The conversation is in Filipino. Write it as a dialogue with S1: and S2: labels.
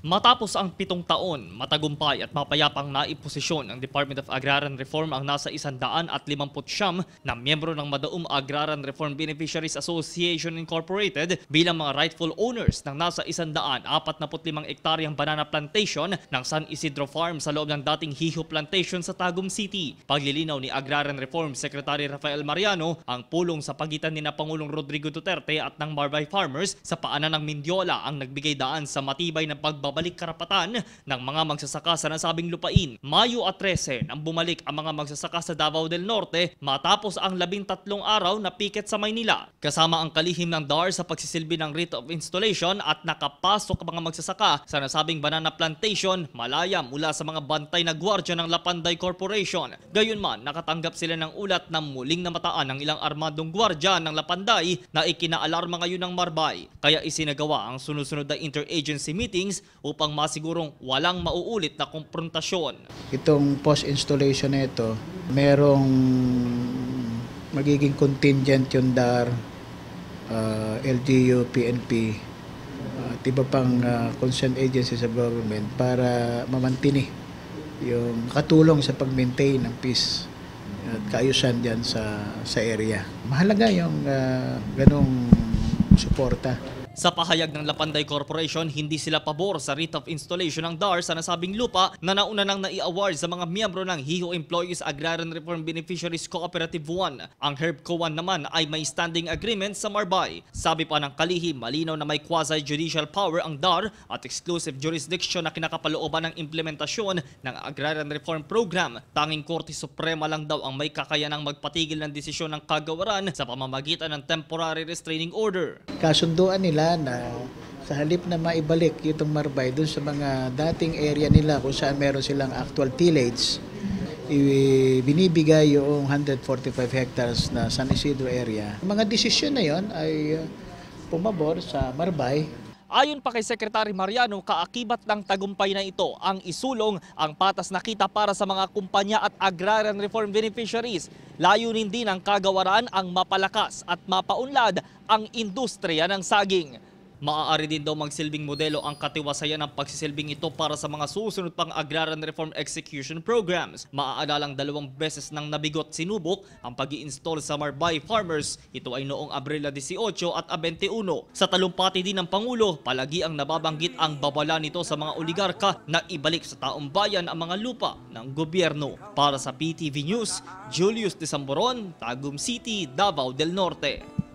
S1: Matapos ang pitong taon, matagumpay at mapayapang naiposisyon ng Department of Agrarian Reform ang nasa isandaan at limamputsyam na miyembro ng Madaum Agrarian Reform Beneficiaries Association Incorporated bilang mga rightful owners ng nasa isandaan apat na putlimang ektaryang banana plantation ng San Isidro Farm sa loob ng dating Hiho Plantation sa Tagum City. Paglilinaw ni Agrarian Reform Secretary Rafael Mariano ang pulong sa pagitan ni na Pangulong Rodrigo Duterte at ng Marbay Farmers sa paanan ng Mindiola ang nagbigay daan sa matibay na pagbabawas ibabalik karapatan ng mga magsasaka sa nasabing lupain. Mayo at 13 nang bumalik ang mga magsasaka sa Davao del Norte matapos ang 13 araw na piket sa Maynila. Kasama ang kalihim ng DAR sa pagsisilbi ng rate of installation at nakapasok mga magsasaka sa nasabing banana plantation malaya mula sa mga bantay na gwardya ng Lapanday Corporation. Gayunman, nakatanggap sila ng ulat na muling namataan ng ilang armadong gwardya ng Lapanday na ikinaalarma ngayon ng Marbay. Kaya isinagawa ang sunod-sunod na interagency meetings upang masigurong walang mauulit na konfrontasyon.
S2: Itong post-installation nito, ito, merong magiging contingent yung DAR, uh, ah, LGU, PNP, at iba pang uh, concerned agencies of government para mamantini yung katulong sa pag-maintain ng peace at kaayusan dyan sa, sa area. Mahalaga yung uh, ganong suporta.
S1: Sa pahayag ng Lapanday Corporation, hindi sila pabor sa rate of installation ng DAR sa nasabing lupa na nauna nang nai-award sa mga miyembro ng HIHO Employees Agrarian Reform Beneficiaries Cooperative 1. Ang HERBCO 1 naman ay may standing agreement sa Marbay. Sabi pa ng Kalihi, malinaw na may quasi-judicial power ang DAR at exclusive jurisdiction na kinakapalooban ng implementasyon ng Agrarian Reform Program. Tanging Korte Suprema lang daw ang may kakayanang magpatigil ng desisyon ng kagawaran sa pamamagitan ng temporary restraining order.
S2: Kasunduan nila na sa halip na maibalik itong Marbay doon sa mga dating area nila kung saan meron silang actual tillage, binibigay yung 145 hectares na San Isidro area. Mga desisyon na yon ay uh, pumabor sa Marbay
S1: Ayon pa kay Secretary Mariano, kaakibat ng tagumpay na ito ang isulong ang patas na kita para sa mga kumpanya at agrarian reform beneficiaries. Layunin din ng kagawaran ang mapalakas at mapaunlad ang industriya ng saging. Maaari din daw magsilbing modelo ang katiwasayan ng pagsisilbing ito para sa mga susunod pang agrarian reform execution programs. Maaalalang dalawang beses nang nabigot sinubok ang pag install sa Marbay Farmers. Ito ay noong Abril 18 at 21. Sa talumpati din ng Pangulo, palagi ang nababanggit ang babala nito sa mga oligarka na ibalik sa taong bayan ang mga lupa ng gobyerno. Para sa PTV News, Julius de Desamboron, Tagum City, Davao del Norte.